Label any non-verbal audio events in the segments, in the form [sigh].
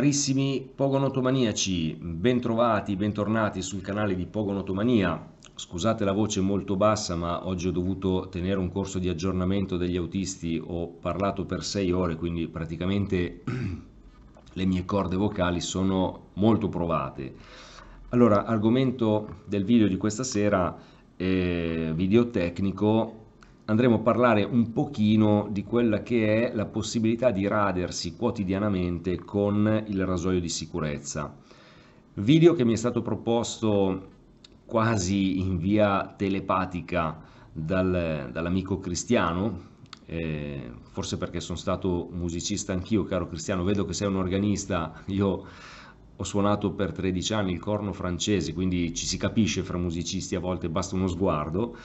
Carissimi pogonotomaniaci, bentrovati, bentornati sul canale di Pogonotomania. Scusate la voce molto bassa, ma oggi ho dovuto tenere un corso di aggiornamento degli autisti, ho parlato per sei ore, quindi praticamente [clears throat] le mie corde vocali sono molto provate. Allora, argomento del video di questa sera, è video tecnico andremo a parlare un pochino di quella che è la possibilità di radersi quotidianamente con il rasoio di sicurezza. Video che mi è stato proposto quasi in via telepatica dal, dall'amico Cristiano, eh, forse perché sono stato musicista anch'io, caro Cristiano, vedo che sei un organista, io ho suonato per 13 anni il corno francese, quindi ci si capisce fra musicisti a volte, basta uno sguardo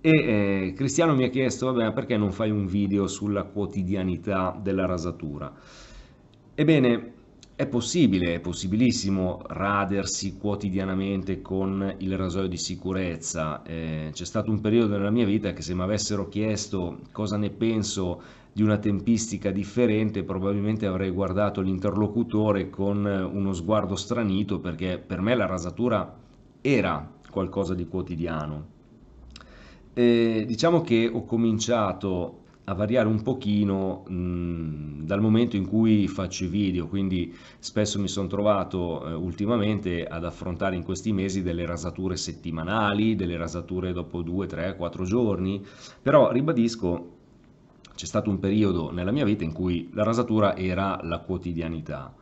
e eh, Cristiano mi ha chiesto, vabbè, perché non fai un video sulla quotidianità della rasatura? Ebbene, è possibile, è possibilissimo radersi quotidianamente con il rasoio di sicurezza. Eh, c'è stato un periodo nella mia vita che se mi avessero chiesto cosa ne penso di una tempistica differente, probabilmente avrei guardato l'interlocutore con eh, uno sguardo stranito perché per me la rasatura era qualcosa di quotidiano eh, diciamo che ho cominciato a variare un pochino mh, dal momento in cui faccio i video, quindi spesso mi sono trovato eh, ultimamente ad affrontare in questi mesi delle rasature settimanali, delle rasature dopo due tre quattro giorni, però ribadisco c'è stato un periodo nella mia vita in cui la rasatura era la quotidianità.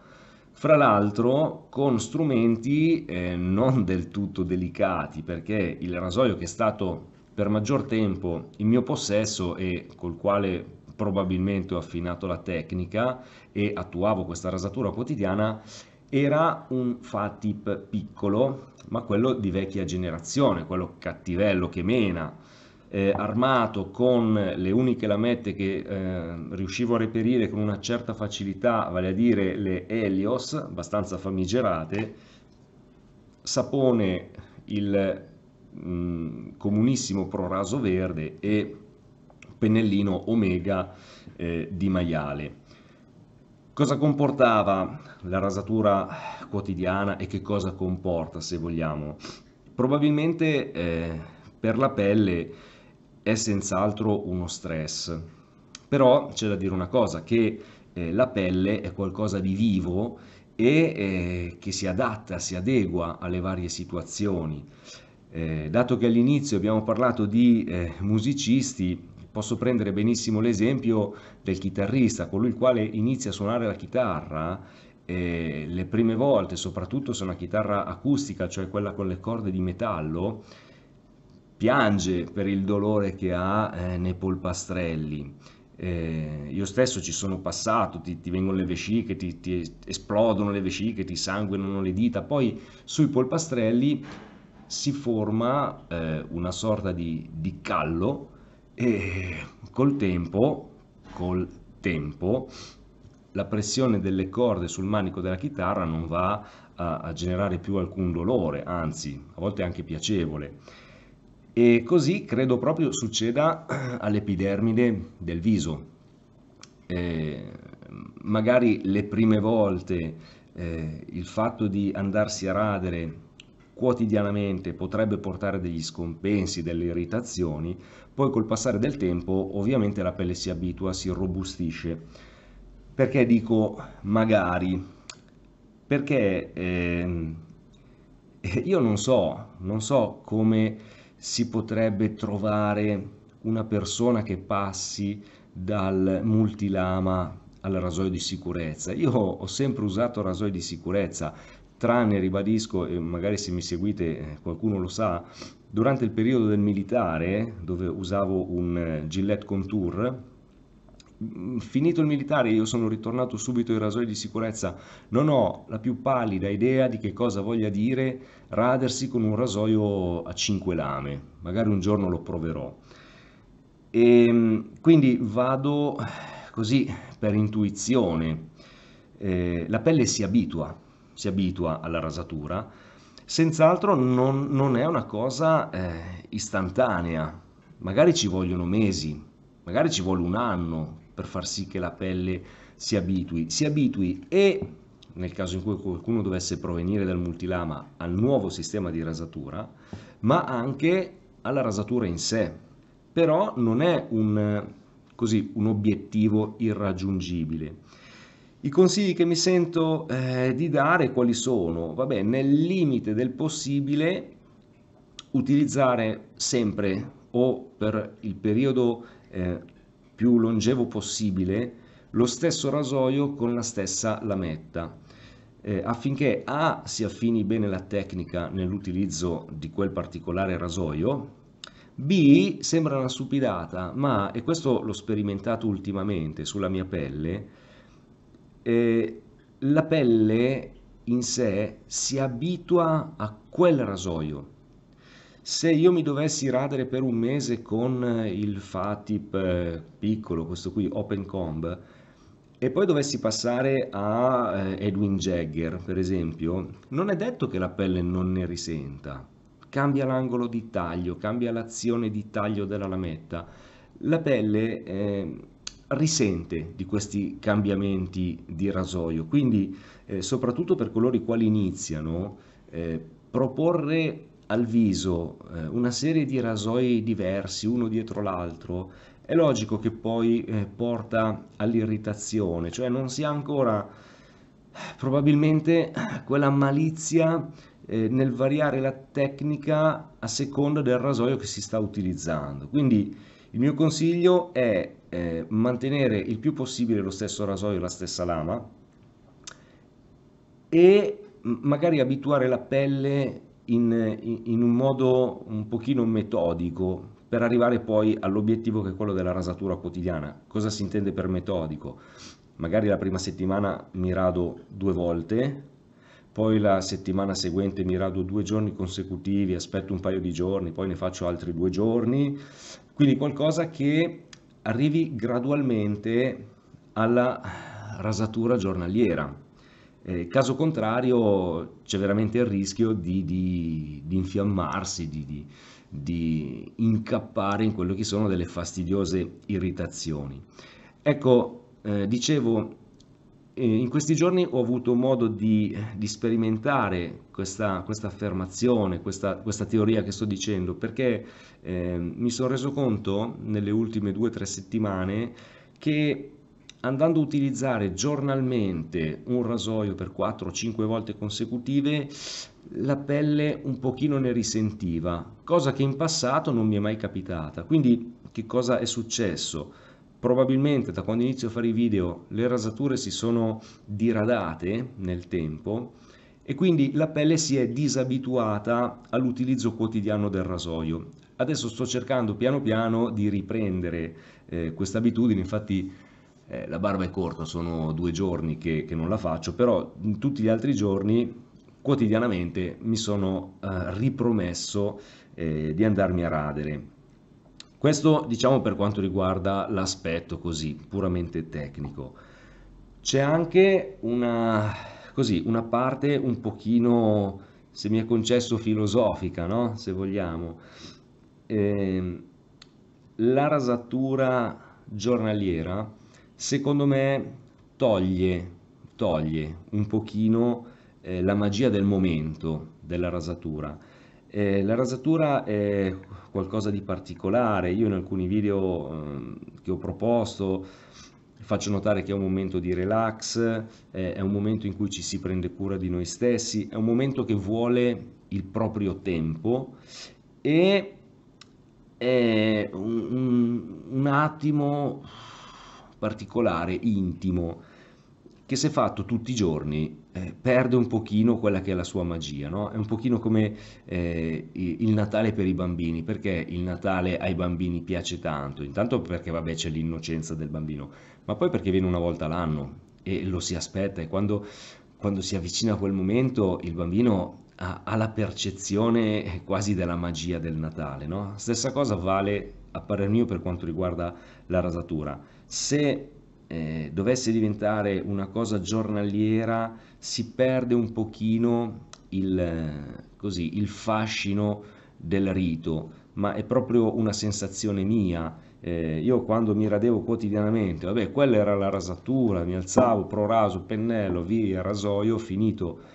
Fra l'altro con strumenti eh, non del tutto delicati perché il rasoio che è stato per maggior tempo in mio possesso e col quale probabilmente ho affinato la tecnica e attuavo questa rasatura quotidiana era un fatip piccolo ma quello di vecchia generazione quello cattivello che mena eh, armato con le uniche lamette che eh, riuscivo a reperire con una certa facilità vale a dire le Helios abbastanza famigerate sapone il comunissimo pro raso verde e pennellino omega eh, di maiale. Cosa comportava la rasatura quotidiana e che cosa comporta se vogliamo? Probabilmente eh, per la pelle è senz'altro uno stress, però c'è da dire una cosa, che eh, la pelle è qualcosa di vivo e eh, che si adatta, si adegua alle varie situazioni. Eh, dato che all'inizio abbiamo parlato di eh, musicisti, posso prendere benissimo l'esempio del chitarrista, colui il quale inizia a suonare la chitarra eh, le prime volte, soprattutto se è una chitarra acustica, cioè quella con le corde di metallo, piange per il dolore che ha eh, nei polpastrelli. Eh, io stesso ci sono passato, ti, ti vengono le vesciche, ti, ti, esplodono le vesciche, ti sanguinano le dita, poi sui polpastrelli si forma eh, una sorta di, di callo e col tempo, col tempo, la pressione delle corde sul manico della chitarra non va a, a, generare più alcun dolore, anzi, a volte anche piacevole. E così credo proprio succeda eh, all'epidermide del viso. Eh, magari le prime volte eh, il fatto di andarsi a radere quotidianamente potrebbe portare degli scompensi, delle irritazioni, poi col passare del tempo ovviamente la pelle si abitua, si robustisce. Perché dico magari? Perché ehm, eh, io non so, non so come si potrebbe trovare una persona che passi dal multilama al rasoio di sicurezza. Io ho sempre usato rasoio di sicurezza tranne, ribadisco, e magari se mi seguite eh, qualcuno lo sa, durante il periodo del militare, dove usavo un eh, Gillette Contour, mm, finito il militare io sono ritornato subito ai rasoi di sicurezza non ho la più pallida idea di che cosa voglia dire radersi con un rasoio a cinque lame magari un giorno lo proverò e ehm, quindi vado eh, così per intuizione eh, la pelle si abitua si abitua alla rasatura, senz'altro non, non, è una cosa eh, istantanea, magari ci vogliono mesi, magari ci vuole un anno per far sì che la pelle si abitui, si abitui e nel caso in cui qualcuno dovesse provenire dal multilama al nuovo sistema di rasatura, ma anche alla rasatura in sé. Però non è un, così, un obiettivo irraggiungibile. I consigli che mi sento eh, di dare quali sono? Vabbè, nel limite del possibile utilizzare sempre o per il periodo eh, più longevo possibile lo stesso rasoio con la stessa lametta eh, affinché A si affini bene la tecnica nell'utilizzo di quel particolare rasoio B sembra una stupidata ma e questo l'ho sperimentato ultimamente sulla mia pelle eh, la pelle in sé si abitua a quel rasoio. Se io mi dovessi radere per un mese con il Fatip eh, piccolo, questo qui, Open Comb, e poi dovessi passare a eh, Edwin Jagger, per esempio, non è detto che la pelle non ne risenta. Cambia l'angolo di taglio, cambia l'azione di taglio della lametta. La pelle... Eh, risente di questi cambiamenti di rasoio, quindi eh, soprattutto per coloro i quali iniziano, eh, proporre al viso eh, una serie di rasoi diversi uno dietro l'altro è logico che poi eh, porta all'irritazione, cioè non si ha ancora probabilmente quella malizia eh, nel variare la tecnica a seconda del rasoio che si sta utilizzando. Quindi il mio consiglio è eh, mantenere il più possibile lo stesso rasoio la stessa lama e magari abituare la pelle in, in, in un modo un pochino metodico per arrivare poi all'obiettivo che è quello della rasatura quotidiana. Cosa si intende per metodico? Magari la prima settimana mi rado due volte, poi la settimana seguente mi rado due giorni consecutivi, aspetto un paio di giorni, poi ne faccio altri due giorni, quindi qualcosa che arrivi gradualmente alla rasatura giornaliera. Eh, caso contrario c'è veramente il rischio di, di, di infiammarsi, di, di, incappare in quello che sono delle fastidiose irritazioni. Ecco, eh, dicevo, in questi giorni ho avuto modo di, di sperimentare questa, questa affermazione, questa, questa, teoria che sto dicendo, perché eh, mi sono reso conto nelle ultime due o tre settimane che andando a utilizzare giornalmente un rasoio per 4 o 5 volte consecutive la pelle un pochino ne risentiva, cosa che in passato non mi è mai capitata. Quindi che cosa è successo? probabilmente da quando inizio a fare i video le rasature si sono diradate nel tempo e quindi la pelle si è disabituata all'utilizzo quotidiano del rasoio. Adesso sto cercando piano piano di riprendere eh, questa abitudine, infatti eh, la barba è corta, sono due giorni che, che, non la faccio, però in tutti gli altri giorni quotidianamente mi sono eh, ripromesso eh, di andarmi a radere. Questo diciamo per quanto riguarda l'aspetto così puramente tecnico. C'è anche una, così, una parte un pochino, se mi è concesso, filosofica, no? se vogliamo. Eh, la rasatura giornaliera, secondo me, toglie, toglie un pochino eh, la magia del momento della rasatura eh, la rasatura è qualcosa di particolare, io in alcuni video eh, che ho proposto faccio notare che è un momento di relax, eh, è un momento in cui ci si prende cura di noi stessi, è un momento che vuole il proprio tempo e è un, un, un attimo particolare, intimo, che se fatto tutti i giorni eh, perde un pochino quella che è la sua magia, no? è un pochino come eh, il Natale per i bambini, perché il Natale ai bambini piace tanto, intanto perché vabbè c'è l'innocenza del bambino, ma poi perché viene una volta l'anno e lo si aspetta e quando, quando si avvicina a quel momento il bambino ha, ha la percezione eh, quasi della magia del Natale, no? stessa cosa vale a parer mio per quanto riguarda la rasatura, se eh, dovesse diventare una cosa giornaliera si perde un pochino il, eh, così, il fascino del rito, ma è proprio una sensazione mia. Eh, io quando mi radevo quotidianamente, vabbè, quella era la rasatura, mi alzavo, proraso, pennello, via, rasoio, finito.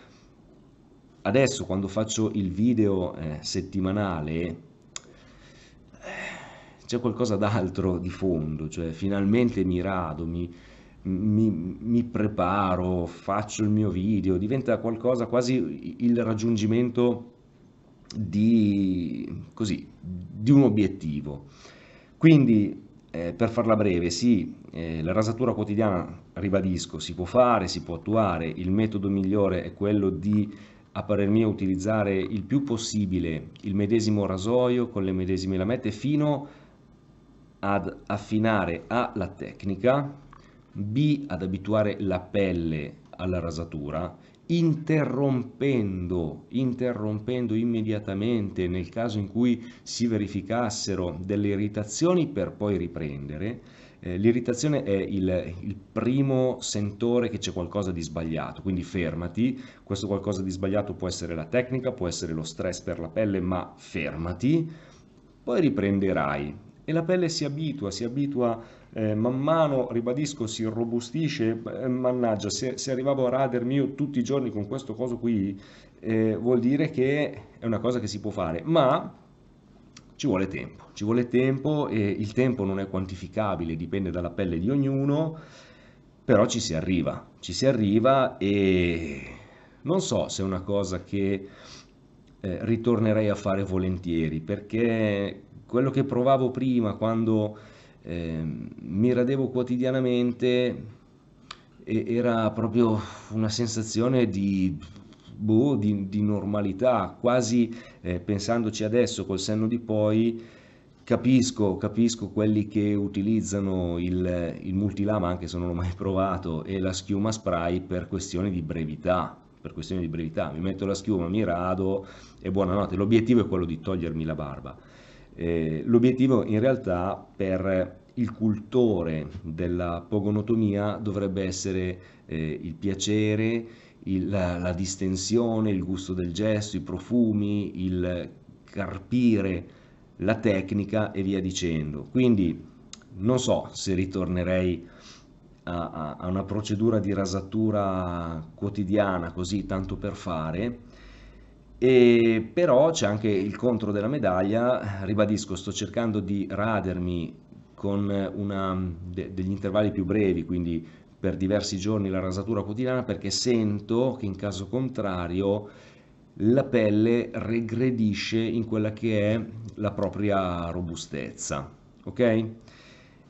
Adesso quando faccio il video eh, settimanale, c'è qualcosa d'altro di fondo, cioè finalmente mi rado, mi, mi, mi, preparo, faccio il mio video, diventa qualcosa quasi il raggiungimento di, così, di un obiettivo. Quindi, eh, per farla breve, sì, eh, la rasatura quotidiana, ribadisco, si può fare, si può attuare, il metodo migliore è quello di a parer mio utilizzare il più possibile il medesimo rasoio con le medesime lamette fino a ad affinare A la tecnica, B ad abituare la pelle alla rasatura, interrompendo, interrompendo immediatamente nel caso in cui si verificassero delle irritazioni per poi riprendere. Eh, l'irritazione è il, il, primo sentore che c'è qualcosa di sbagliato, quindi fermati. Questo qualcosa di sbagliato può essere la tecnica, può essere lo stress per la pelle, ma fermati. Poi riprenderai e la pelle si abitua, si abitua eh, man mano, ribadisco, si robustisce, eh, mannaggia, se, se, arrivavo a radermi io tutti i giorni con questo coso qui, eh, vuol dire che è una cosa che si può fare, ma ci vuole tempo, ci vuole tempo e il tempo non è quantificabile, dipende dalla pelle di ognuno, però ci si arriva, ci si arriva e non so se è una cosa che eh, ritornerei a fare volentieri, perché quello che provavo prima quando eh, mi radevo quotidianamente e, era proprio una sensazione di, boh, di, di normalità, quasi eh, pensandoci adesso col senno di poi. Capisco, capisco quelli che utilizzano il, il multilama, anche se non l'ho mai provato, e la schiuma spray per questioni di brevità, per questioni di brevità, mi metto la schiuma, mi rado e buonanotte. L'obiettivo è quello di togliermi la barba. Eh, l'obiettivo in realtà per il cultore della pogonotomia dovrebbe essere eh, il piacere, il, la, la, distensione, il gusto del gesto, i profumi, il carpire la tecnica e via dicendo. Quindi non so se ritornerei a, a, a una procedura di rasatura quotidiana così tanto per fare, e però c'è anche il contro della medaglia, ribadisco, sto cercando di radermi con una, de, degli intervalli più brevi, quindi per diversi giorni la rasatura quotidiana, perché sento che in caso contrario la pelle regredisce in quella che è la propria robustezza. Ok?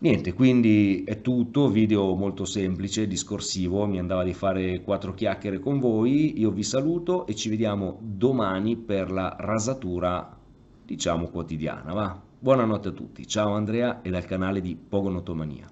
Niente, quindi è tutto, video molto semplice, discorsivo, mi andava di fare quattro chiacchiere con voi, io vi saluto e ci vediamo domani per la rasatura, diciamo, quotidiana, va? Buonanotte a tutti, ciao Andrea e dal canale di Pogonotomania.